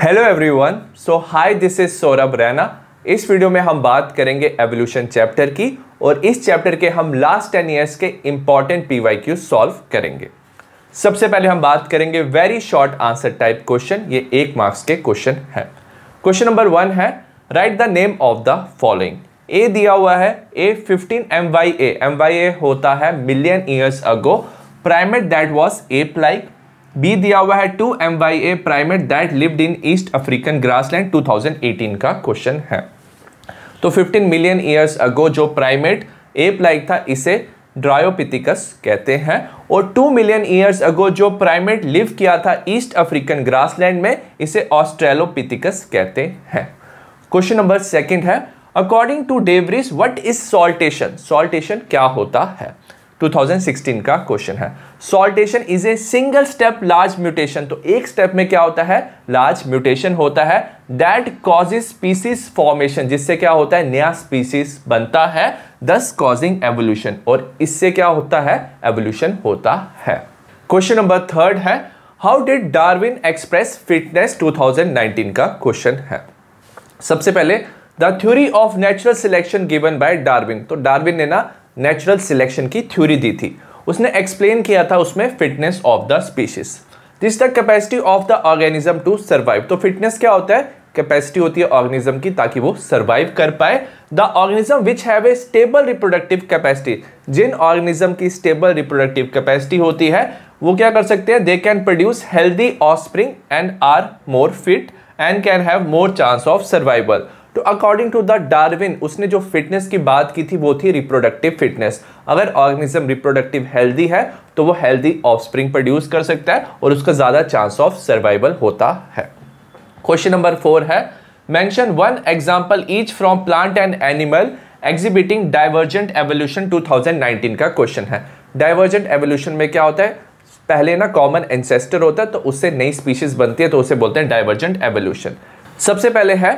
hello everyone so hi this is Saurabh Raina इस वीडियो में हम बात करेंगे एवोल्यूशन चैप्टर की और इस चैप्टर के हम लास्ट टेन ईयर्स के इंपॉर्टेंट पीवाईक्यू सॉल्व करेंगे सबसे पहले हम बात करेंगे very short answer type question ये एक मार्क्स के क्वेश्चन है क्वेश्चन नंबर वन है right the name of the following A दिया हुआ है A fifteen M Y A M Y A होता है million years ago primate that was ape like B दिया हुआ है two M Y A primate that lived in east African grassland 2018 का question है तो 15 मिलियन ईयर्स अगो जो primate ape like था इसे ड्रायोपिथिकस कहते हैं और टू मिलियन ईयर्स अगो जो प्राइमेट लिव किया था ईस्ट अफ्रीकन ग्रासलैंड में इसे ऑस्ट्रेलोपिथिकस कहते हैं क्वेश्चन नंबर सेकंड है according to de Vries what is saltation saltation क्या होता है 2016 का क्वेश्चन है saltation is a single step large mutation तो एक स्टेप में क्या होता है लार्ज म्यूटेशन होता है दैट कॉजेज स्पीसीज फॉर्मेशन जिससे क्या होता है नया स्पीसीज बनता है दस कॉजिंग एवोल्यूशन और इससे क्या होता है एवोल्यूशन होता है क्वेश्चन नंबर थर्ड है how did Darwin express fitness 2019 का क्वेश्चन है सबसे पहले the theory of natural selection given by Darwin तो डार्विन ने ना नेचुरल सिलेक्शन की थ्योरी दी थी उसने एक्सप्लेन किया था उसमें fitness of the species this the capacity of the organism to survive तो फिटनेस क्या होता है कैपेसिटी होती है ऑर्गेनिज्म की ताकि वो सर्वाइव कर पाए the organism which have a stable reproductive capacity जिन ऑर्गेनिज्म की स्टेबल रिप्रोडक्टिव कैपेसिटी होती है वो क्या कर सकते हैं they can produce healthy offspring and are more fit and can have more chance of survival तो अकॉर्डिंग टू द डार्विन उसने जो फिटनेस की बात की थी वो थी रिप्रोडक्टिव फिटनेस अगर ऑर्गेनिज्म रिप्रोडक्टिव हेल्दी है तो वो हेल्दी ऑफस्प्रिंग प्रोड्यूस कर सकता है और उसका ज़्यादा चांस ऑफ सर्वाइवल होता है क्वेश्चन नंबर फोर है mention one example each from plant and animal exhibiting divergent evolution 2019 का क्वेश्चन है डाइवर्जेंट एवोल्यूशन में क्या होता है पहले ना कॉमन एंसेस्टर होता है तो उससे नई स्पीशीज बनती है तो उसे बोलते हैं डाइवर्जेंट एवोल्यूशन सबसे पहले है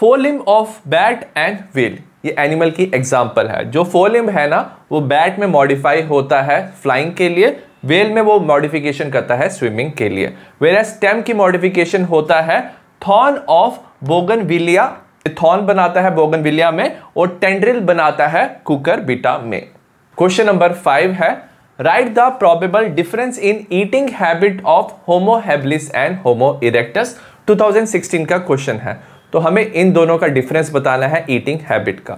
forelimb of bat and whale ये एनिमल की एग्जाम्पल है जो फोर है ना वो बैट में मॉडिफाई होता है फ्लाइंग के लिए वेल में वो मॉडिफिकेशन करता है स्विमिंग के लिए वेरा स्टेम की मॉडिफिकेशन होता है thorn of bougainvillea thorn बनाता है बोगन विलिया में और टेंड्रिल बनाता है कुकर बिटा में क्वेश्चन नंबर फाइव है right the probable difference in eating habit of Homo and Homo erectus 2016 का क्वेश्चन है तो हमें इन दोनों का डिफरेंस बताना है ईटिंग हैबिट का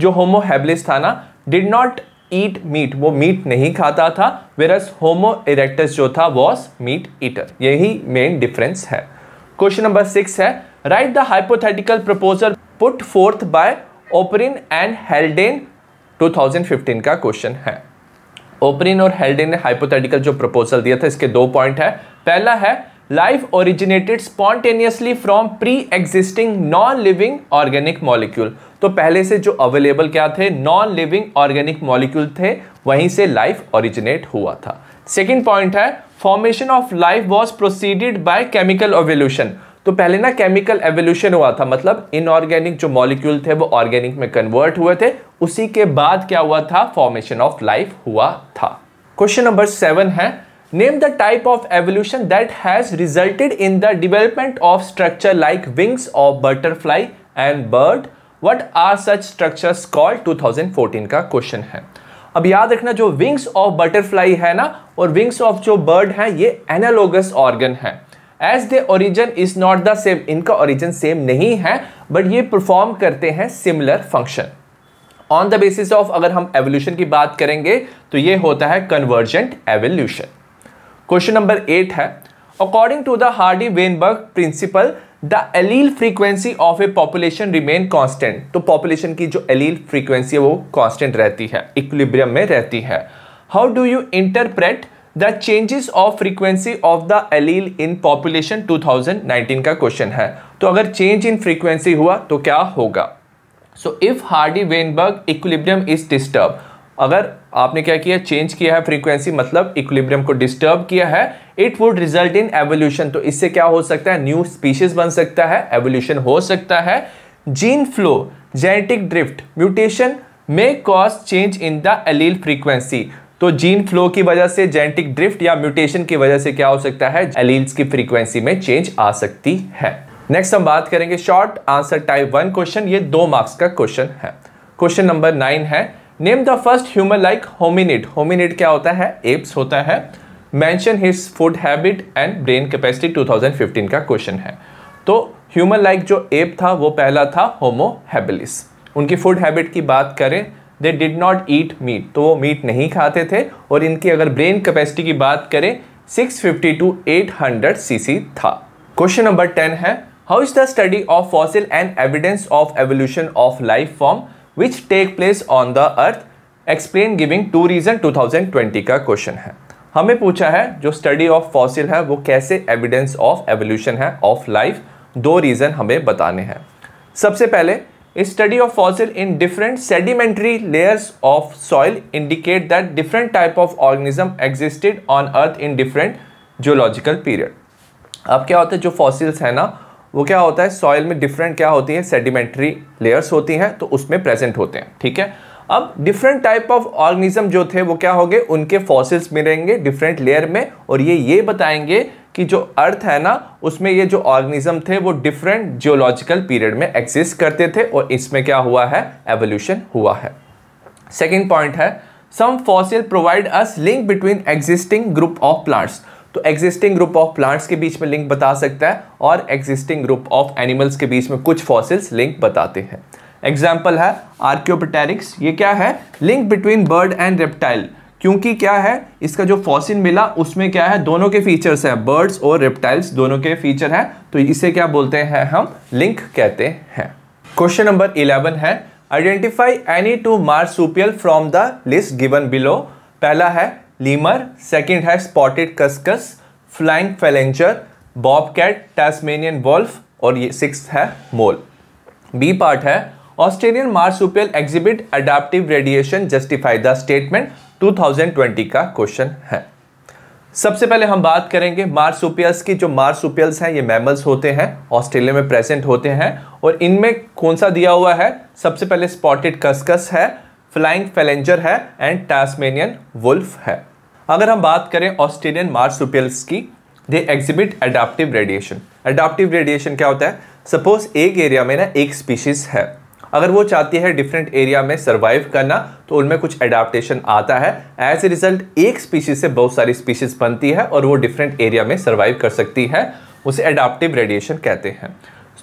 जो होमो हैबलिस था ना डिड नॉट ईट मीट वो मीट नहीं खाता था वेरस होमो इरेक्टस जो था वॉज मीट ईटर यही मेन डिफरेंस है क्वेश्चन नंबर सिक्स है right the hypothetical proposal put forth by Oparin and Haldane 2015 का क्वेश्चन है ओपरिन और हेल्डेन ने हाइपोथेटिकल जो प्रपोजल दिया था इसके दो पॉइंट है पहला है life originated spontaneously from pre existing non living organic molecule तो पहले से जो अवेलेबल क्या थे नॉन लिविंग ऑर्गेनिक मॉलिक्यूल थे वहीं से लाइफ ओरिजिनेट हुआ था सेकेंड पॉइंट है formation of life was proceeded by chemical evolution तो पहले ना केमिकल एवोल्यूशन हुआ था मतलब इनऑर्गेनिक जो मॉलिक्यूल थे वो ऑर्गेनिक में कन्वर्ट हुए थे उसी के बाद क्या हुआ था फॉर्मेशन ऑफ लाइफ हुआ था क्वेश्चन नंबर सेवन है name the type of evolution that has resulted in the development of structure like wings of butterfly and bird what are such structures called 2014 का क्वेश्चन है अब याद रखना जो wings of butterfly है ना और विंग्स ऑफ जो बर्ड है ये एनालोगस ऑर्गन है as they origin is not the same इनका ओरिजिन सेम नहीं है बट ये परफॉर्म करते हैं similar function on the basis of अगर हम एवोल्यूशन की बात करेंगे तो ये होता है convergent evolution question number eight है according to the Hardy Weinberg principle the allele frequency of a population remain constant तो पॉपुलेशन की जो एलील फ्रीक्वेंसी है वो कांस्टेंट रहती है इक्विलिब्रियम में रहती है how do you interpret the changes of frequency of the allele in population 2019 का क्वेश्चन है तो अगर चेंज इन फ्रीक्वेंसी हुआ तो क्या होगा so if Hardy Weinberg equilibrium is disturb अगर आपने क्या किया चेंज किया है फ्रीक्वेंसी मतलब इक्विलिब्रियम को डिस्टर्ब किया है it would result in evolution तो इससे क्या हो सकता है न्यू स्पीशीज बन सकता है एवोल्यूशन हो सकता है gene flow genetic drift mutation may cause change in the allele frequency तो जीन फ्लो की वजह से जेनेटिक ड्रिफ्ट या म्यूटेशन की वजह से क्या हो सकता है एलील्स की फ्रीक्वेंसी में चेंज आ सकती है नेक्स्ट हम बात करेंगे short answer type one question ये दो मार्क्स का क्वेश्चन है क्वेश्चन नंबर नाइन है name the first human like hominid hominid क्या होता है एप्स होता है mention his food habit and brain capacity 2015 का क्वेश्चन है तो ह्यूमन लाइक जो एप था वो पहला था होमो हैबिलिस उनकी फूड हैबिट की बात करें they did not eat meat तो वो मीट नहीं खाते थे और इनकी अगर ब्रेन कैपेसिटी की बात करें 650 टू एट 800 सी था क्वेश्चन नंबर टेन है how is the study of fossil and evidence of evolution of life form which take place on the earth explain giving two reason 2020 का question है हमें पूछा है जो स्टडी ऑफ फॉसिल है वो कैसे एविडेंस ऑफ एवोल्यूशन है ऑफ लाइफ दो रीज़न हमें बताने हैं सबसे पहले study of fossil in different sedimentary layers of soil indicate that different type of organism existed on earth in different geological period अब क्या होता है जो फॉसिल्स हैं ना वो क्या होता है सॉइल में डिफरेंट क्या होती है सेडिमेंट्री लेयर्स होती हैं तो उसमें प्रेजेंट होते हैं ठीक है अब डिफरेंट टाइप ऑफ ऑर्गेनिज्म जो थे वो क्या हो गए उनके फॉसिल्स मिलेंगे डिफरेंट लेयर में और ये ये बताएंगे कि जो अर्थ है ना उसमें ये जो ऑर्गेनिज्म थे वो डिफरेंट जियोलॉजिकल पीरियड में एग्जिस्ट करते थे और इसमें क्या हुआ है एवोल्यूशन हुआ है सेकेंड पॉइंट है some fossil provide us link between existing group of plants तो एग्जिस्टिंग ग्रुप ऑफ प्लांट्स के बीच में लिंक बता सकता है और एग्जिस्टिंग ग्रुप ऑफ एनिमल्स के बीच में कुछ फॉसिल्स लिंक बताते हैं एग्जाम्पल है आर्क्योपटेरिक्स ये क्या है link between bird and reptile क्योंकि क्या है इसका जो फॉसिल मिला उसमें क्या है दोनों के फीचर्स हैं बर्ड्स और रेप्टाइल्स दोनों के फीचर हैं तो इसे क्या बोलते हैं हम लिंक कहते हैं क्वेश्चन नंबर इलेवन है identify any two marsupial from the list given below पहला है लीमर सेकेंड है spotted cuscus flying bobcat tasmanian wolf और ये सिक्स है मोल बी पार्ट है Australian marsupial exhibit adaptive radiation justify the statement 2020 का question है सबसे पहले हम बात करेंगे मार्सुपियल्स की जो मार्सुपियल्स हैं ये मैमल्स होते हैं ऑस्ट्रेलिया में प्रेजेंट होते हैं और इनमें कौन सा दिया हुआ है सबसे पहले स्पॉटेड कस्कस है फ्लाइंग फेलेंजर है एंड टास्मेनियन वुल्फ है अगर हम बात करें ऑस्ट्रेलियन मार्सुपियल्स की they exhibit adaptive radiation adaptive radiation क्या होता है सपोज एक एरिया में ना एक स्पीशीज़ है अगर वो चाहती है डिफरेंट एरिया में सर्वाइव करना तो उनमें कुछ एडाप्टेशन आता है एज ए रिजल्ट एक स्पीशीज से बहुत सारी स्पीशीज बनती है और वो डिफरेंट एरिया में सर्वाइव कर सकती है उसे अडाप्टिव रेडिएशन कहते हैं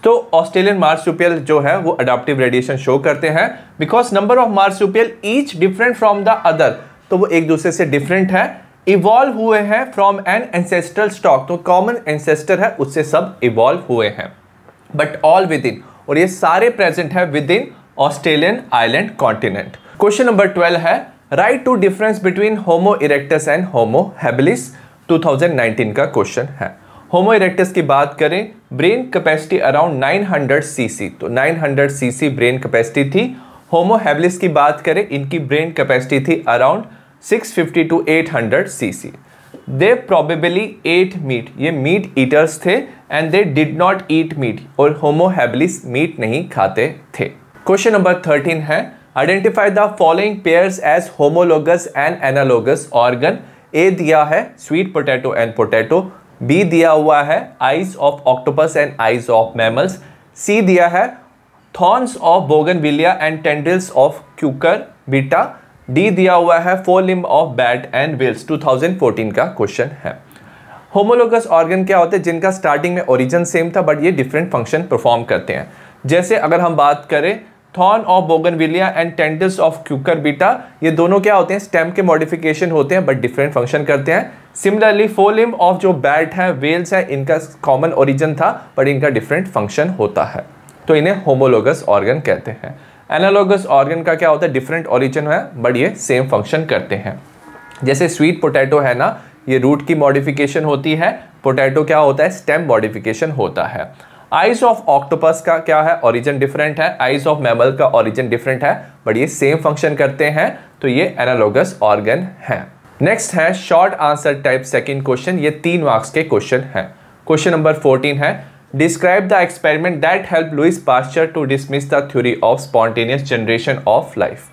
तो ऑस्ट्रेलियन मार्सुपियल जो है वो अडाप्टिव रेडिएशन शो करते हैं because number of marsupial each different from the other तो वो एक दूसरे से डिफरेंट है इवॉल्व हुए हैं फ्रॉम एन एंसेस्ट्रल स्टॉक तो कॉमन एंसेस्टर है उससे सब इवॉल्व हुए हैं बट ऑल विद इन और ये सारे प्रेजेंट है within Australian island continent question number twelve है write two difference between Homo erectus and Homo habilis 2019 का क्वेश्चन है होमो इरेक्टस की बात करें ब्रेन कैपेसिटी अराउंड 900 सीसी तो 900 सीसी ब्रेन कैपेसिटी थी होमो हैबिलिस की बात करें इनकी ब्रेन कैपेसिटी थी around 650 to 800 cc they probably ate meat ये मीट ईटर्स थे and they did not eat meat और होमोहेबलिस मीट नहीं खाते थे क्वेश्चन नंबर थर्टीन है identify the following pairs as homologous and analogous organ A दिया है sweet potato and potato B दिया हुआ है eyes of octopus and eyes of mammals C दिया है thorns of bougainvillea and tendrils of Cucurbita D दिया हुआ है forelimb of bat and whales 2014 का क्वेश्चन है होमोलोगस ऑर्गन क्या होते हैं जिनका स्टार्टिंग में ओरिजिन सेम था बट ये डिफरेंट फंक्शन परफॉर्म करते हैं जैसे अगर हम बात करें thorn of bougainvillea and tendrils of Cucurbita ये दोनों क्या होते हैं स्टेम के मॉडिफिकेशन होते हैं बट डिफरेंट फंक्शन करते हैं सिमिलरली फोलिम ऑफ जो बैट है वेल्स है इनका कॉमन ओरिजिन था बट इनका डिफरेंट फंक्शन होता है तो इन्हें होमोलोगस ऑर्गन कहते हैं एनालॉगस ऑर्गन का क्या होता है डिफरेंट ऑरिजिन है बट ये सेम फंक्शन करते हैं जैसे स्वीट पोटैटो है ना ये रूट की मॉडिफिकेशन होती है पोटैटो क्या होता है स्टेम मॉडिफिकेशन होता है आइज ऑफ ऑक्टोपस का क्या है ऑरिजन डिफरेंट है आइज ऑफ मैमल का ऑरिजन डिफरेंट है बट ये सेम फंक्शन करते हैं तो ये एनालॉगस ऑर्गन है नेक्स्ट है short answer type second question ये तीन मार्क्स के क्वेश्चन है क्वेश्चन नंबर फोर्टीन है describe the experiment that help Louis Pasteur to dismiss the theory of spontaneous generation of life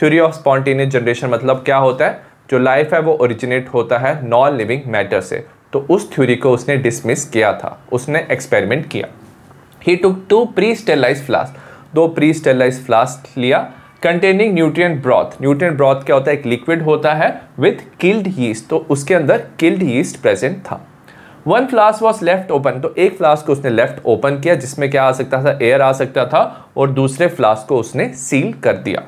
theory of spontaneous generation मतलब क्या होता है जो लाइफ है वो ओरिजिनेट होता है नॉन लिविंग मैटर से तो उस थ्योरी को उसने डिसमिस किया था उसने एक्सपेरिमेंट किया he took two pre sterilise flask दो प्री स्टेलाइज फ्लास्क लिया containing nutrient broth nutrient broth क्या होता है एक लिक्विड होता है विथ किल्ड यीस्ट तो उसके अंदर किल्ड यीस्ट प्रेजेंट था one flask was left open तो एक फ्लास्क को उसने लेफ्ट ओपन किया जिसमें क्या आ सकता था एयर आ सकता था और दूसरे फ्लास्क को उसने सील कर दिया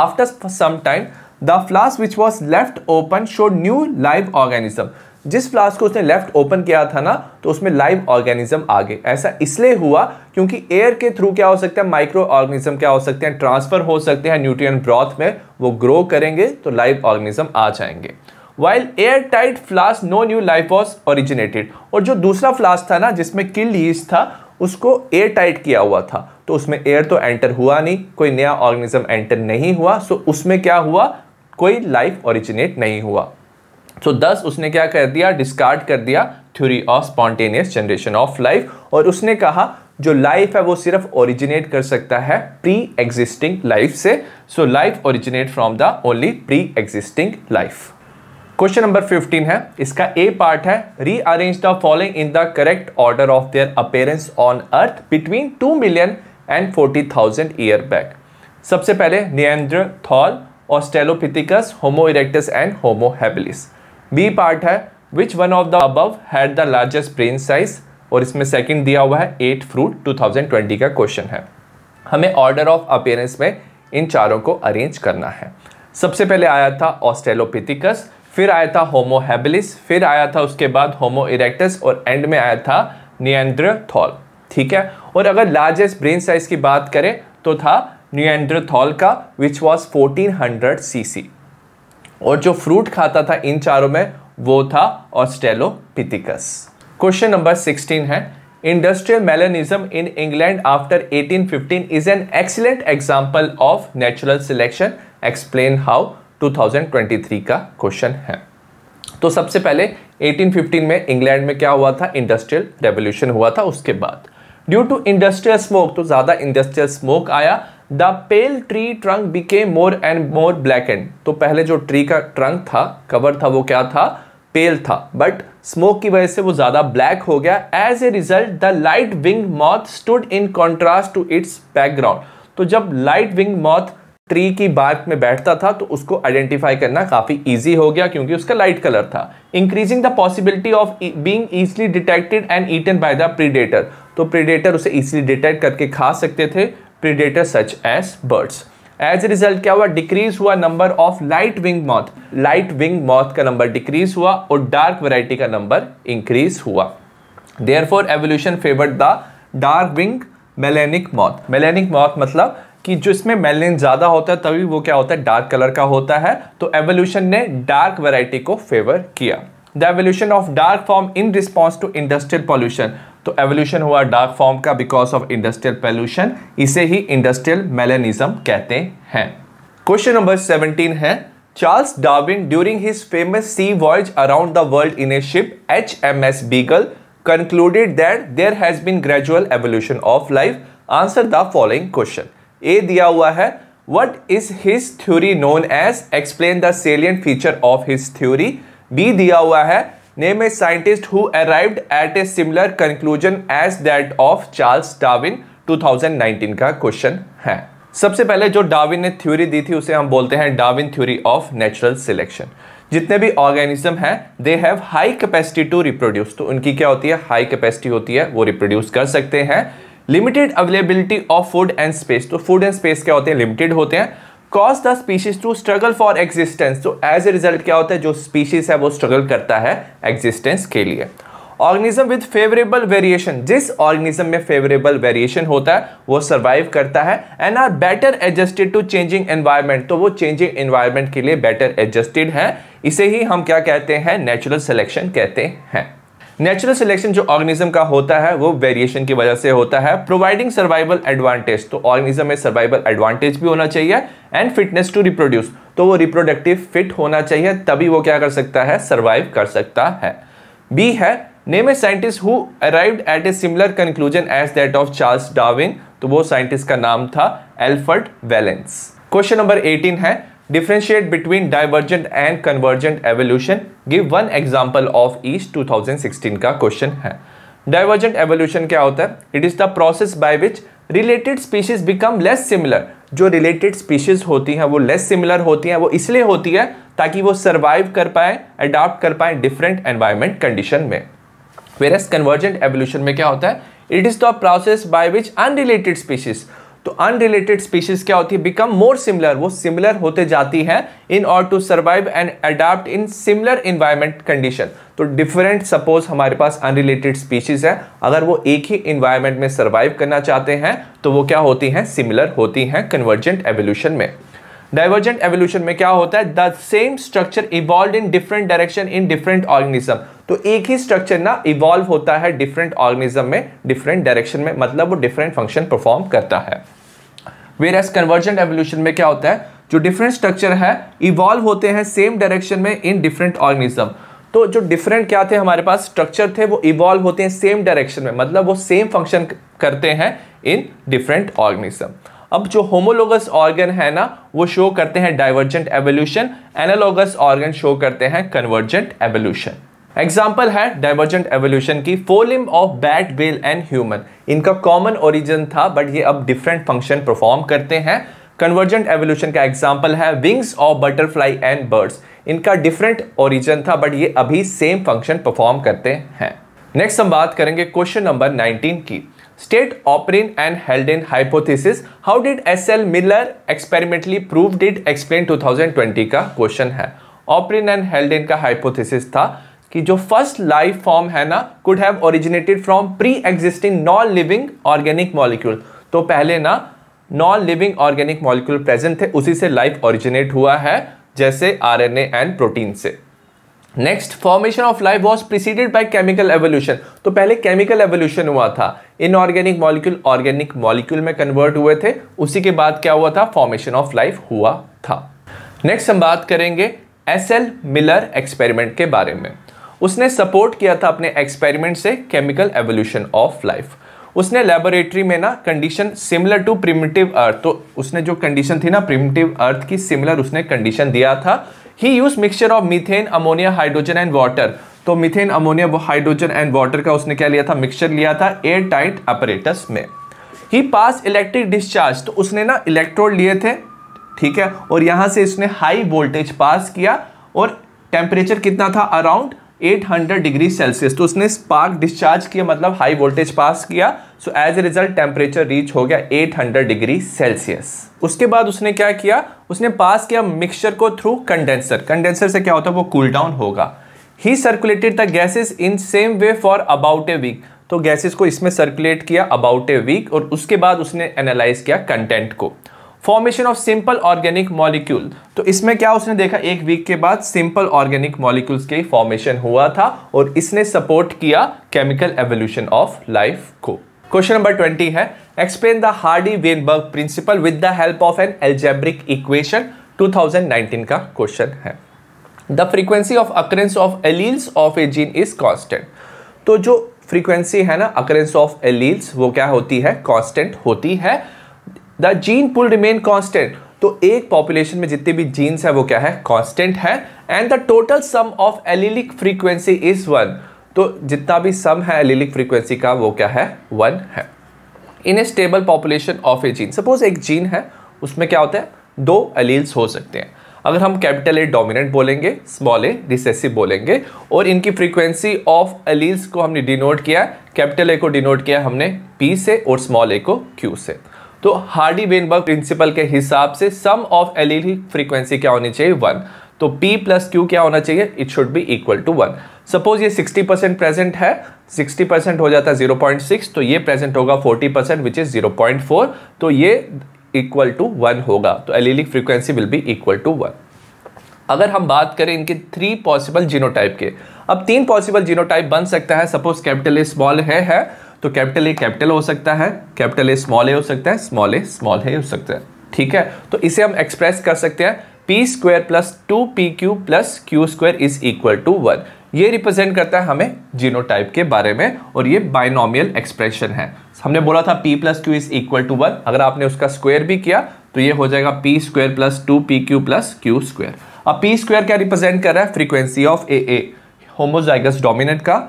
after some time the flask which was left open show new live organism जिस फ्लास्क को उसने लेफ्ट ओपन किया था ना तो उसमें लाइव ऑर्गेनिज्म आ गए ऐसा इसलिए हुआ क्योंकि एयर के थ्रू क्या हो सकता है माइक्रो ऑर्गेनिज्म क्या हो सकते हैं ट्रांसफर हो सकते हैं न्यूट्रिएंट ब्रॉथ में वो ग्रो करेंगे तो लाइव ऑर्गेनिज्म आ जाएंगे while air tight flask no new life was originated और जो दूसरा फ्लास था ना जिसमें किल लीज था उसको एयर टाइट किया हुआ था तो उसमें एयर तो एंटर हुआ नहीं कोई नया ऑर्गेनिज्म एंटर नहीं हुआ सो उसमें क्या हुआ कोई लाइफ ओरिजिनेट नहीं हुआ सो so, दस उसने क्या कर दिया डिस्कार्ड कर दिया theory of spontaneous generation of life और उसने कहा जो लाइफ है वो सिर्फ ओरिजिनेट कर सकता है प्री एग्जिस्टिंग लाइफ से so life originate from the only pre existing life question number 15 है इसका ए पार्ट है rearrange the following in the correct order of their appearance on earth between 2 million and 40,000 year back सबसे पहले Neanderthal Australopithecus Homo erectus and Homo habilis B part है which one of the above had the largest brain size और इसमें second दिया हुआ है eight fruit 2020 का question है हमें ऑर्डर ऑफ अपेयरेंस में इन चारों को अरेंज करना है सबसे पहले आया था ऑस्टेलोपिथिकस फिर आया था होमो फिर आया था उसके बाद होमो इरेक्टस और एंड में आया था नियंड्रथॉल ठीक है और अगर लार्जेस्ट ब्रेन साइज की बात करें तो था नियंड्रथॉल का विच वॉज फोर्टीन हंड्रेड और जो फ्रूट खाता था इन चारों में वो था ऑस्टेलोपिथिकस क्वेश्चन नंबर 16 है industrial melanism in England after 1815 is an excellent example of natural selection explain how 2023 का क्वेश्चन है तो सबसे पहले 1815 में इंग्लैंड में क्या हुआ था इंडस्ट्रियल रेवोल्यूशन हुआ था उसके बाद ड्यू टू इंडस्ट्रियल स्मोक तो ज़्यादा इंडस्ट्रियल स्मोक आया the pale tree trunk became more and more black and तो पहले जो ट्री का ट्रंक था कवर था वो क्या था पेल था बट स्मोक की वजह से वो ज़्यादा ब्लैक हो गया as a result the light wing moth stood in contrast to its background तो जब लाइट विंग मॉथ ट्री की बार्क में बैठता था तो उसको आइडेंटिफाई करना काफ़ी इजी हो गया क्योंकि उसका लाइट कलर था increasing the possibility of being easily detected and eaten by the predator तो प्रीडेटर उसे ईजिली डिटेक्ट करके खा सकते थे predator such as birds as a result क्या हुआ डिक्रीज हुआ number of light wing moth light wing moth का नंबर डिक्रीज हुआ और डार्क वेराइटी का नंबर इंक्रीज हुआ therefore evolution favoured the dark wing melanic moth melanic moth मतलब कि जो इसमें मेलिन ज़्यादा होता है तभी वो क्या होता है डार्क कलर का होता है तो एवोल्यूशन ने डार्क वेराइटी को फेवर किया the evolution of dark form in response to industrial pollution तो एवोल्यूशन हुआ डार्क फॉर्म का बिकॉज ऑफ इंडस्ट्रियल पॉल्यूशन इसे ही इंडस्ट्रियल मेलेनिज्म कहते हैं क्वेश्चन नंबर सेवनटीन है Charles Darwin during his famous sea voyage around the world in a ship H M S Beagle concluded that there has been gradual evolution of life answer the following question ए दिया हुआ है what is his theory known as explain the salient feature of his theory B दिया हुआ है name a scientist who arrived at a similar conclusion as that of Charles Darwin 2019 का question है सबसे पहले जो डाविन ने थ्योरी दी थी उसे हम बोलते हैं Darwin theory of natural selection जितने भी ऑर्गेनिज्म हैं they have high capacity to reproduce तो उनकी क्या होती है हाई कैपेसिटी होती है वो रिप्रोड्यूस कर सकते हैं limited availability of food and space तो फूड एंड स्पेस क्या होते हैं लिमिटेड होते हैं cause the species to struggle for existence तो एज ए रिजल्ट क्या होता है जो स्पीशीज है वो स्ट्रगल करता है एग्जिस्टेंस के लिए ऑर्गेनिज्म विद फेवरेबल वेरिएशन जिस ऑर्गेनिज्म में फेवरेबल वेरिएशन होता है वो सर्वाइव करता है and are better adjusted to changing environment तो वो चेंजिंग एनवायरमेंट के लिए बेटर एडजस्टेड है इसे ही हम क्या कहते हैं नेचुरल सिलेक्शन कहते हैं नेचुरल सिलेक्शन जो ऑर्गेनिज्म का होता है वो वेरिएशन की वजह से होता है प्रोवाइडिंग सर्वाइवल एडवांटेज तो ऑर्गेनिज्म में सर्वाइवल एडवांटेज भी होना चाहिए एंड फिटनेस टू रिप्रोड्यूस तो वो रिप्रोडक्टिव फिट होना चाहिए तभी वो क्या कर सकता है सर्वाइव कर सकता है बी है name a scientist who arrived at a similar conclusion as that of Charles Darwin तो वो साइंटिस्ट का नाम था एल्फर्ट वेलेंस क्वेश्चन नंबर 18 है differentiate between divergent and convergent evolution give one example of each 2016 का क्वेश्चन है divergent evolution क्या होता है it is the process by which related species become less similar जो रिलेटेड स्पीशीज होती हैं वो लेस सिमिलर होती हैं वो इसलिए होती है ताकि वो सर्वाइव कर पाए अडाप्ट कर पाए डिफरेंट एनवायरमेंट कंडीशन में वेरस कन्वर्जेंट एवोल्यूशन में क्या होता है it is the process by which unrelated species तो अनरिलेटेड स्पीशीज क्या होती है बिकम मोर सिमिलर वो सिमिलर होते जाती है in order to survive and adapt in similar environment condition तो डिफरेंट सपोज हमारे पास अनरिलेटेड स्पीशीज है अगर वो एक ही इन्वायरमेंट में सर्वाइव करना चाहते हैं तो वो क्या होती हैं सिमिलर होती हैं कन्वर्जेंट एवोल्यूशन में डाइवर्जेंट एवोल्यूशन में क्या होता है the same structure evolve in different direction in different organism तो एक ही स्ट्रक्चर ना इवॉल्व होता है डिफरेंट ऑर्गेनिज्म में डिफरेंट डायरेक्शन में मतलब वो डिफरेंट फंक्शन परफॉर्म करता है वेर एस कन्वर्जेंट एवोल्यूशन में क्या होता है जो डिफरेंट स्ट्रक्चर है इवॉल्व होते हैं सेम डायरेक्शन में इन डिफरेंट ऑर्गेनिज्म तो जो डिफरेंट क्या थे हमारे पास स्ट्रक्चर थे वो इवॉल्व होते हैं सेम डायरेक्शन में मतलब वो सेम फंक्शन करते हैं इन डिफरेंट ऑर्गेनिज्म अब जो होमोलोगस ऑर्गन है ना वो शो करते हैं divergent evolution analogous organ show करते हैं कन्वर्जेंट एवोल्यूशन एग्जाम्पल है डाइवर्जेंट एवोल्यूशन की forelimb of bat whale and human इनका कॉमन ओरिजिन था बट ये अब डिफरेंट फंक्शन परफॉर्म करते हैं कन्वर्जेंट एवोल्यूशन का एग्जाम्पल है wings of butterfly and birds इनका डिफरेंट ओरिजिन था बट ये अभी सेम फंक्शन परफॉर्म करते हैं नेक्स्ट हम बात करेंगे क्वेश्चन नंबर 19 की state Oparin and in hypothesis how did S L Miller experimentally prove did explain 2020 का क्वेश्चन है ऑपरिन एंड हेल्डेन का हाइपोथेसिस था कि जो फर्स्ट लाइफ फॉर्म है ना could have originated from pre existing non living organic molecule तो पहले ना non living organic molecule present थे उसी से लाइफ ओरिजिनेट हुआ है जैसे आरएनए एंड प्रोटीन से next formation of life was preceded by chemical evolution तो पहले केमिकल एवोल्यूशन हुआ था इनऑर्गेनिक मॉलिक्यूल ऑर्गेनिक मॉलिक्यूल में कन्वर्ट हुए थे उसी के बाद क्या हुआ था फॉर्मेशन ऑफ लाइफ हुआ था नेक्स्ट हम बात करेंगे एस एल मिलर एक्सपेरिमेंट के बारे में उसने सपोर्ट किया था अपने एक्सपेरिमेंट से केमिकल एवोल्यूशन ऑफ लाइफ उसने लेबोरेटरी में ना condition similar to primitive earth तो उसने जो कंडीशन थी ना प्रिमिटिव अर्थ की सिमिलर उसने कंडीशन दिया था he use mixture of methane ammonia hydrogen and water तो methane ammonia hydrogen and water का उसने क्या लिया था मिक्सचर लिया था एयर टाइट अपरेटस में ही पास इलेक्ट्रिक डिस्चार्ज तो उसने ना इलेक्ट्रोड लिए थे ठीक है और यहाँ से इसने हाई वोल्टेज पास किया और टेम्परेचर कितना था अराउंड 800 डिग्री सेल्सियस तो उसने स्पार्क डिस्चार्ज किया मतलब हाई वोल्टेज पास किया so as a result temperature reach हो गया 800 डिग्री सेल्सियस उसके बाद उसने क्या किया उसने पास किया मिक्सचर को थ्रू कंडेंसर कंडेंसर से क्या होता है वो कूल डाउन होगा he circulated the gases in same way for about a week तो गैसेज को इसमें सर्कुलेट किया अबाउट ए वीक और उसके बाद उसने एनालाइज किया कंटेंट को formation of simple organic molecule तो इसमें क्या उसने देखा एक वीक के बाद सिंपल ऑर्गेनिक मॉलिक्यूल्स के फॉर्मेशन हुआ था और इसने सपोर्ट किया केमिकल एवोल्यूशन ऑफ लाइफ को क्वेश्चन नंबर ट्वेंटी है explain the Hardy Weinberg principle with the help of an algebraic equation 2019 का क्वेश्चन है the frequency of occurrence of alleles of a gene is constant तो जो frequency है ना occurrences of alleles वो क्या होती है कॉन्स्टेंट होती है the gene pool remain constant तो एक पॉपुलेशन में जितने भी जीन्स है वो क्या है कॉन्स्टेंट है and the total sum of allelic frequency is one तो जितना भी सम है एलिलिक फ्रीक्वेंसी का वो क्या है वन है in a stable population of a gene suppose एक जीन है उसमें क्या होता है दो एलील्स हो सकते हैं अगर हम कैपिटल ए डोमिनेंट बोलेंगे स्मॉल ए रिसेसिव बोलेंगे और इनकी फ्रीक्वेंसी ऑफ अलील्स को हमने डिनोट किया कैपिटल ए को डिनोट किया हमने पी से और स्मॉल ए को क्यू से तो हार्डी बेनबर्ग प्रिंसिपल के हिसाब से सम ऑफ एलिली फ्रीक्वेंसी क्या होनी चाहिए वन तो P प्लस क्यू क्या होना चाहिए it should be equal to one suppose ये 60 परसेंट प्रेजेंट है 60 परसेंट हो जाता है 0.6 तो ये प्रेजेंट होगा 40 परसेंट विच इज 0.4 तो ये इक्वल टू वन होगा तो allelic frequency will be equal to one अगर हम बात करें इनके थ्री पॉसिबल जीनोटाइप के अब तीन पॉसिबल जीनोटाइप बन सकता है सपोज कैपिटल ए स्मॉल है, है तो कैपिटल ए कैपिटल हो सकता है कैपिटल ए स्मॉल ए हो सकता है स्मॉल ए स्मॉल ए हो सकता है ठीक है तो इसे हम एक्सप्रेस कर सकते हैं P square plus two P Q plus Q square is equal to one ये रिप्रेजेंट करता है हमें जीनोटाइप के बारे में और ये बाइनोमियल एक्सप्रेशन है हमने बोला था P plus Q is equal to one अगर आपने उसका स्क्वायर भी किया तो ये हो जाएगा P square plus two P Q plus Q square अब पी स्क्वायर क्या रिप्रेजेंट कर रहा है frequency of A A homozygous dominant का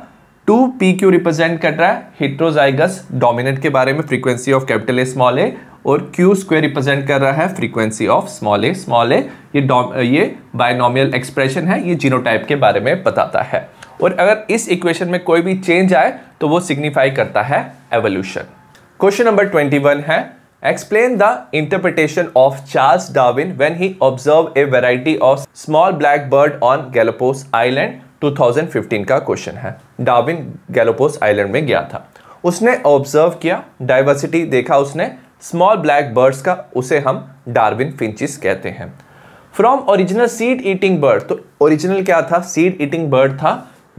टू पी क्यू रिप्रेजेंट कर रहा है हिट्रोजाइगस डोमिनेंट के बारे में frequency of capital A small a और क्यू स्क्वेयर रिप्रेजेंट कर रहा है frequency of small a small a ये ये बायनॉमियल एक्सप्रेशन है ये जीनोटाइप के बारे में बताता है और अगर इस इक्वेशन में कोई भी चेंज आए तो वो सिग्निफाई करता है evolution question number twenty one है explain the interpretation of Charles Darwin when he observe a variety of small black bird on Galapagos island 2015 का क्वेश्चन है डार्विन गैलोपोस आइलैंड में गया था उसने ऑब्जर्व किया डाइवर्सिटी देखा उसने स्मॉल ब्लैक बर्ड्स का उसे हम डार्विन फिंचिस कहते हैं from original seed eating bird तो ओरिजिनल क्या था सीड ईटिंग बर्ड था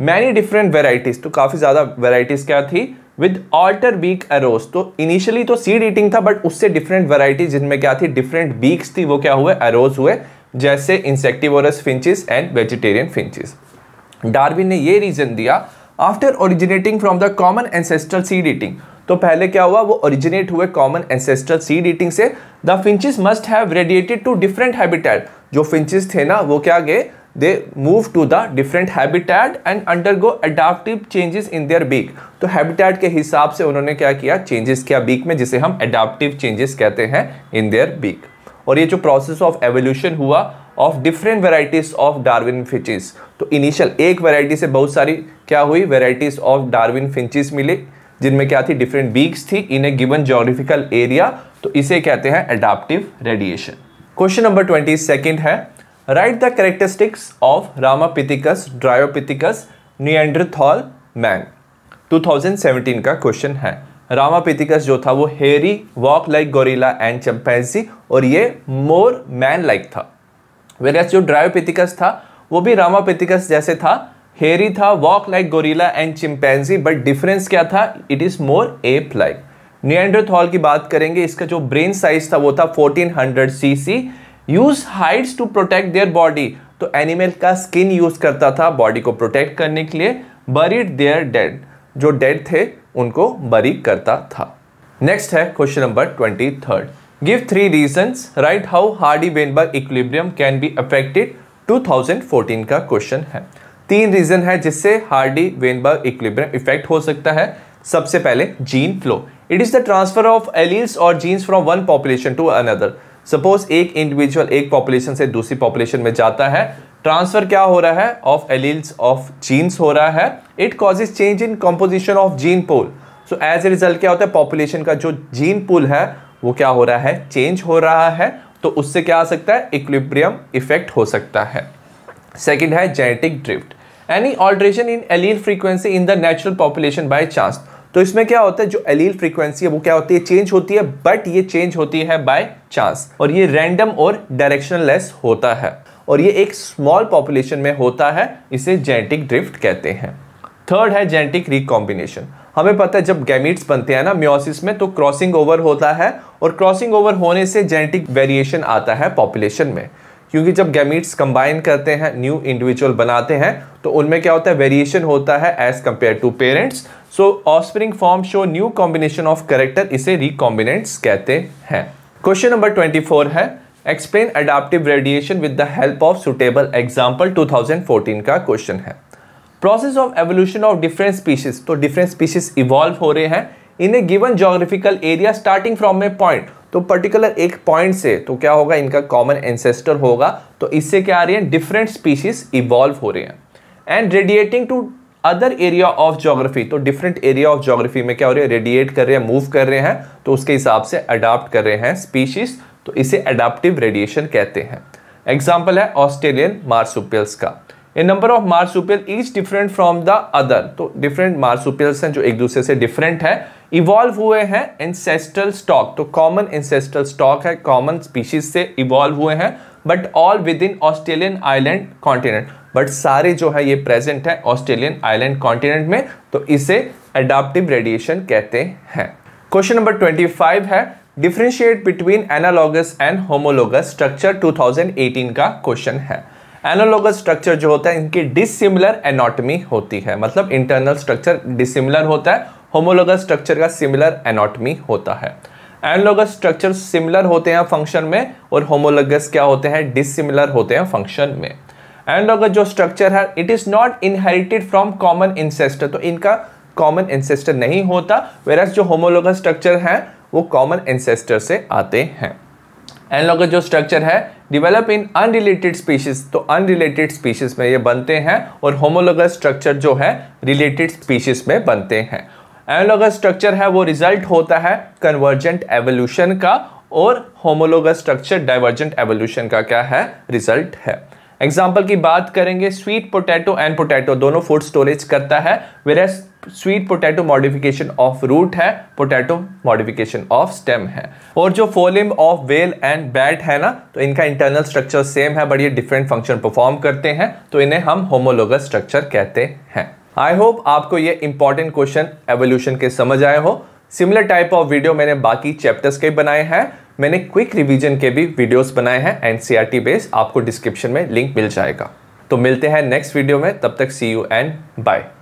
मैनी डिफरेंट वेराइटीज़ तो काफ़ी ज़्यादा वेराइटीज़ क्या थी विद ऑल्टर बीक एरोस तो इनिशियली तो सीड ईटिंग था बट उससे डिफरेंट वेराइटीज जिनमें क्या थी डिफरेंट बीक्स थी वो क्या हुए एरोज हुए जैसे insectivorous finches and vegetarian finches Darwin ने ये रीज़न दिया after originating from the common ancestral seed eating तो पहले क्या हुआ वो ओरिजिनेट हुए कॉमन एंसेस्ट्रल सीड ईटिंग से the finches must have radiated to different habitat जो फिंचेस थे ना वो क्या गए they move to the different habitat and undergo adaptive changes in their beak तो हैबिटेट के हिसाब से उन्होंने क्या किया चेंजेस किया बीक में जिसे हम अडाप्टिव चेंजेस कहते हैं इन देयर बीक और ये जो प्रोसेस ऑफ एवोल्यूशन हुआ of different varieties of Darwin finches तो इनिशियल एक वेराइटी से बहुत सारी क्या हुई वेराइटीज ऑफ डार्विन फिंचिस मिले जिनमें क्या थी डिफरेंट बीक्स थी in a given geographical area तो इसे कहते हैं adaptive radiation question number twenty second है right the characteristics of Ramapithecus Dryopithecus Neanderthal man 2017 का क्वेश्चन है रामापिथिकस जो था वो hairy walk like gorilla and chimpanzee और ये मोर मैन लाइक था वेरियस जो ड्रायोपिथिकस था वो भी रामापिथिकस जैसे था हेरी था walk like gorilla and chimpanzee but difference क्या था it is more ape like Neanderthal की बात करेंगे इसका जो ब्रेन साइज था वो था 1400 hundred C C use hides to protect their body तो एनिमल का स्किन यूज करता था बॉडी को प्रोटेक्ट करने के लिए बरीड देयर डेड जो डेड थे उनको बरी करता था नेक्स्ट है question number twenty third give three reasons right how hardy weinberg equilibrium can be affected 2014 का क्वेश्चन है तीन रीजन है जिससे हार्डी वेनबर्ग इक्विलिब्रियम इफेक्ट हो सकता है सबसे पहले gene flow it is the transfer of alleles और genes from one population to another suppose एक इंडिविजुअल एक पॉपुलेशन से दूसरी पॉपुलेशन में जाता है ट्रांसफर क्या हो रहा है ऑफ एलील्स ऑफ जीन्स हो रहा है it causes change in composition of gene pool so as a result क्या होता है पॉपुलेशन का जो जीन पुल है वो क्या हो रहा है चेंज हो रहा है तो उससे क्या आ सकता है इक्विब्रियम इफेक्ट हो सकता है सेकेंड है genetic drift any alteration in allele frequency in the natural population by chance तो इसमें क्या होता है जो एलील फ्रीक्वेंसी है वो क्या होती है चेंज होती है बट ये चेंज होती है बाय चांस और ये रैंडम और डायरेक्शनलेस होता है और ये एक स्मॉल पॉपुलेशन में होता है इसे जेनेटिक ड्रिफ्ट कहते हैं थर्ड है जेनेटिक रिकॉम्बिनेशन हमें पता है जब गैमिट्स बनते हैं ना म्योसिस में तो क्रॉसिंग ओवर होता है और क्रॉसिंग ओवर होने से जेनेटिक वेरिएशन आता है पॉपुलेशन में क्योंकि जब गैमिट्स कंबाइन करते हैं न्यू इंडिविजुअल बनाते हैं तो उनमें क्या होता है वेरिएशन होता है as compare to parents so offspring form show new combination of character इसे रिकॉम्बिनेंट्स कहते हैं क्वेश्चन नंबर ट्वेंटी फोर है explain adaptive radiation with the help of suitable example two thousand fourteen का क्वेश्चन है process of evolution of different species तो different species evolve हो रहे हैं in a given geographical area starting from a point तो particular एक point से तो क्या होगा इनका कॉमन एंसेस्टर होगा तो इससे क्या आ रही है डिफरेंट स्पीशीज इवॉल्व हो रही हैं and radiating to other area of geography तो डिफरेंट एरिया ऑफ जोग्राफी में क्या हो रही है रेडिएट कर रहे हैं मूव कर रहे हैं तो उसके हिसाब से अडाप्ट कर रहे हैं स्पीशीज तो इसे अडाप्टिव रेडिएशन कहते हैं एग्जाम्पल है ऑस्ट्रेलियन मार्सुपियल्स का a number of marsupial is different from the other तो डिफरेंट मार्सुपियल्स हैं जो एक दूसरे से डिफरेंट है इवॉल्व हुए हैं इंसेस्टल स्टॉक तो कॉमन इंसेस्टल स्टॉक है कॉमन स्पीशीज से इवॉल्व हुए हैं but all within Australian island continent but सारे जो है ये प्रेजेंट है ऑस्ट्रेलियन आइलैंड कॉन्टिनेंट में तो इसे अडाप्टिव रेडिएशन कहते हैं क्वेश्चन नंबर ट्वेंटी फाइव है differentiate between analogous and homologous structure 2018 का क्वेश्चन है एनालॉगस स्ट्रक्चर जो होता है इनकी डिसिमिलर एनाटॉमी होती है मतलब इंटरनल स्ट्रक्चर डिसिमिलर होता है होमोलोगस स्ट्रक्चर का सिमिलर एनाटमी होता है एनलोगस स्ट्रक्चर सिमिलर होते हैं फंक्शन में और होमोलोगस क्या होते हैं डिसिमिलर होते हैं फंक्शन में एनलोगस जो स्ट्रक्चर है it is not inherited from common ancestor तो इनका कॉमन इंसेस्टर नहीं होता वेरस जो होमोलोगस स्ट्रक्चर हैं वो कॉमन इंसेस्टर से आते हैं एनलोगस जो स्ट्रक्चर है डिवेलप इन अनरिलेटेड स्पीशीज तो अनरिलेटेड स्पीशीज में ये बनते हैं और होमोलोगस स्ट्रक्चर जो है रिलेटेड स्पीशीज में बनते हैं एनोलोगस स्ट्रक्चर है वो रिजल्ट होता है कन्वर्जेंट एवोल्यूशन का और होमोलोगस स्ट्रक्चर डाइवर्जेंट एवोल्यूशन का क्या है रिजल्ट है एग्जाम्पल की बात करेंगे स्वीट पोटैटो एंड पोटैटो दोनों फूड स्टोरेज करता है whereas sweet potato modification of root है पोटैटो मॉडिफिकेशन ऑफ स्टेम है और जो forelimb of whale and bat है ना तो इनका इंटरनल स्ट्रक्चर सेम है बट ये डिफरेंट फंक्शन परफॉर्म करते हैं तो इन्हें हम होमोलोगस स्ट्रक्चर कहते हैं आई होप आपको ये इंपॉर्टेंट क्वेश्चन एवोल्यूशन के समझ आए हो सिमिलर टाइप ऑफ वीडियो मैंने बाकी चैप्टर्स के बनाए हैं मैंने क्विक रिवीजन के भी वीडियोस बनाए हैं एनसीईआरटी बेस्ड आपको डिस्क्रिप्शन में लिंक मिल जाएगा तो मिलते हैं नेक्स्ट वीडियो में तब तक सी यू एंड बाय